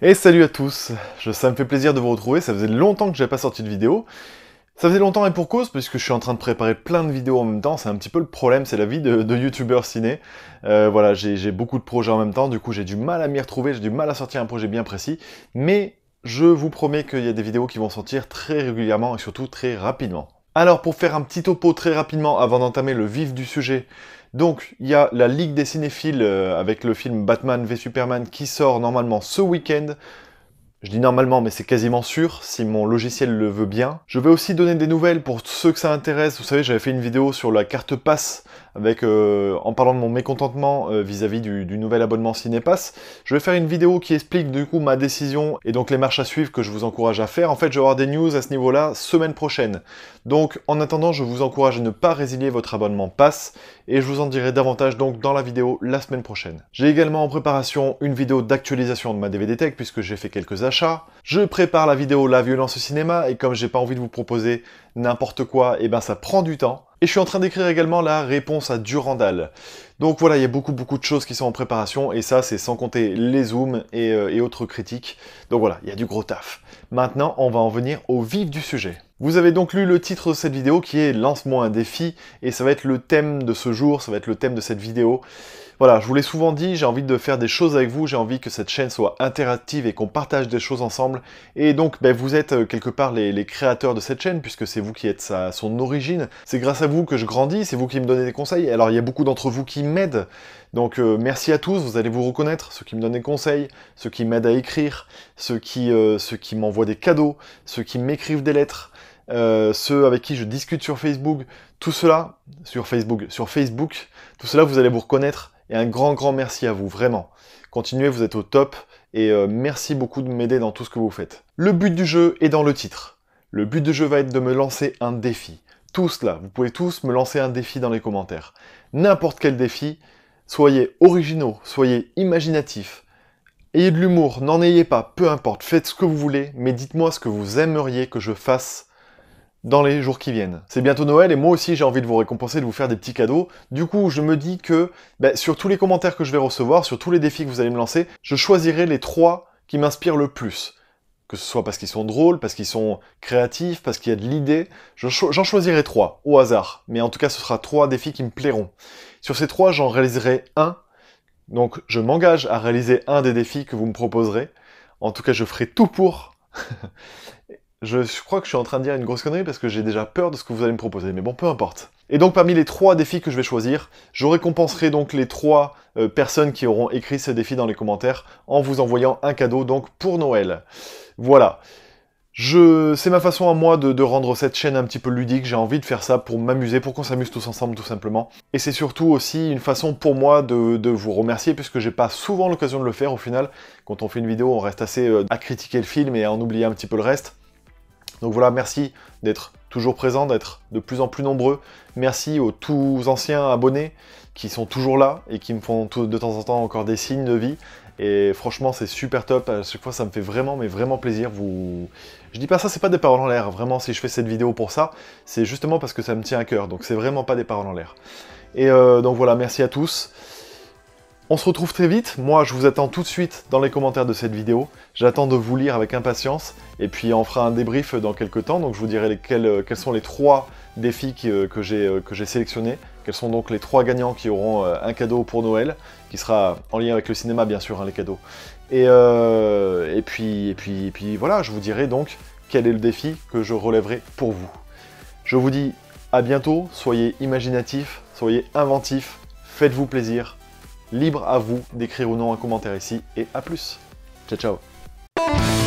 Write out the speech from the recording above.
Et salut à tous, ça me fait plaisir de vous retrouver, ça faisait longtemps que j'avais pas sorti de vidéo. Ça faisait longtemps et pour cause, puisque je suis en train de préparer plein de vidéos en même temps, c'est un petit peu le problème, c'est la vie de, de youtubeur ciné. Euh, voilà, j'ai beaucoup de projets en même temps, du coup j'ai du mal à m'y retrouver, j'ai du mal à sortir un projet bien précis, mais je vous promets qu'il y a des vidéos qui vont sortir très régulièrement et surtout très rapidement. Alors pour faire un petit topo très rapidement avant d'entamer le vif du sujet donc, il y a la Ligue des cinéphiles euh, avec le film Batman v Superman qui sort normalement ce week-end je dis normalement, mais c'est quasiment sûr, si mon logiciel le veut bien. Je vais aussi donner des nouvelles pour ceux que ça intéresse. Vous savez, j'avais fait une vidéo sur la carte passe avec, euh, en parlant de mon mécontentement euh, vis-à-vis du, nouvel abonnement Cinépass. Je vais faire une vidéo qui explique du coup ma décision et donc les marches à suivre que je vous encourage à faire. En fait, je vais avoir des news à ce niveau-là semaine prochaine. Donc, en attendant, je vous encourage à ne pas résilier votre abonnement pass et je vous en dirai davantage donc dans la vidéo la semaine prochaine. J'ai également en préparation une vidéo d'actualisation de ma DVD Tech puisque j'ai fait quelques je prépare la vidéo La violence au cinéma et comme j'ai pas envie de vous proposer n'importe quoi, et eh ben ça prend du temps. Et je suis en train d'écrire également la réponse à Durandal. Donc voilà, il y a beaucoup beaucoup de choses qui sont en préparation, et ça c'est sans compter les zooms et, euh, autres critiques. Donc voilà, il y a du gros taf. Maintenant, on va en venir au vif du sujet. Vous avez donc lu le titre de cette vidéo qui est Lance-moi un défi, et ça va être le thème de ce jour, ça va être le thème de cette vidéo. Voilà, je vous l'ai souvent dit, j'ai envie de faire des choses avec vous, j'ai envie que cette chaîne soit interactive et qu'on partage des choses ensemble. Et donc, ben, vous êtes euh, quelque part les, créateurs de cette chaîne, puisque c'est vous qui êtes sa, son origine. C'est grâce à vous que je grandis, c'est vous qui me donnez des conseils. Alors il y a beaucoup d'entre vous qui m'aident. Donc euh, merci à tous, vous allez vous reconnaître, ceux qui me donnent des conseils, ceux qui m'aident à écrire, ceux qui, euh, qui m'envoient des cadeaux, ceux qui m'écrivent des lettres, euh, ceux avec qui je discute sur Facebook, tout cela, sur Facebook, sur Facebook, tout cela vous allez vous reconnaître. Et un grand grand merci à vous, vraiment. Continuez, vous êtes au top, et merci beaucoup de m'aider dans tout ce que vous faites. Le but du jeu est dans le titre. Le but du jeu va être de me lancer un défi tous là, vous pouvez tous me lancer un défi dans les commentaires. N'importe quel défi, soyez originaux, soyez imaginatifs, ayez de l'humour, n'en ayez pas, peu importe, faites ce que vous voulez, mais dites-moi ce que vous aimeriez que je fasse dans les jours qui viennent. C'est bientôt Noël et moi aussi j'ai envie de vous récompenser, de vous faire des petits cadeaux. Du coup, je me dis que ben, sur tous les commentaires que je vais recevoir, sur tous les défis que vous allez me lancer, je choisirai les trois qui m'inspirent le plus que ce soit parce qu'ils sont drôles, parce qu'ils sont créatifs, parce qu'il y a de l'idée. J'en choisirai trois, au hasard. Mais en tout cas, ce sera trois défis qui me plairont. Sur ces trois, j'en réaliserai un. Donc, je m'engage à réaliser un des défis que vous me proposerez. En tout cas, je ferai tout pour. Je, crois que je suis en train de dire une grosse connerie parce que j'ai déjà peur de ce que vous allez me proposer, mais bon, peu importe. Et donc parmi les trois défis que je vais choisir, je récompenserai donc les trois euh, personnes qui auront écrit ces défis dans les commentaires en vous envoyant un cadeau donc pour Noël. Voilà. Je... C'est ma façon à moi de, rendre cette chaîne un petit peu ludique, j'ai envie de faire ça pour m'amuser, pour qu'on s'amuse tous ensemble tout simplement. Et c'est surtout aussi une façon pour moi de, vous remercier, puisque j'ai pas souvent l'occasion de le faire au final. Quand on fait une vidéo, on reste assez euh, à critiquer le film et à en oublier un petit peu le reste. Donc voilà, merci d'être toujours présent, d'être de plus en plus nombreux. Merci aux tous anciens abonnés qui sont toujours là et qui me font de temps en temps encore des signes de vie. Et franchement, c'est super top. À chaque fois, ça me fait vraiment, mais vraiment plaisir. Vous, je dis pas ça, c'est pas des paroles en l'air. Vraiment, si je fais cette vidéo pour ça, c'est justement parce que ça me tient à cœur. Donc c'est vraiment pas des paroles en l'air. Et euh, donc voilà, merci à tous. On se retrouve très vite, moi je vous attends tout de suite dans les commentaires de cette vidéo, j'attends de vous lire avec impatience, et puis on fera un débrief dans quelques temps, donc je vous dirai euh, quels sont les trois défis euh, euh, que, j'ai sélectionnés, quels sont donc les trois gagnants qui auront un cadeau pour Noël, qui sera en lien avec le cinéma bien sûr, hein, les cadeaux. Et, et, puis, puis, et puis voilà, je vous dirai donc quel est le défi que je relèverai pour vous. Je vous dis à bientôt, soyez imaginatifs, soyez inventifs, faites-vous plaisir, Libre à vous d'écrire ou non un commentaire ici et à plus. Ciao ciao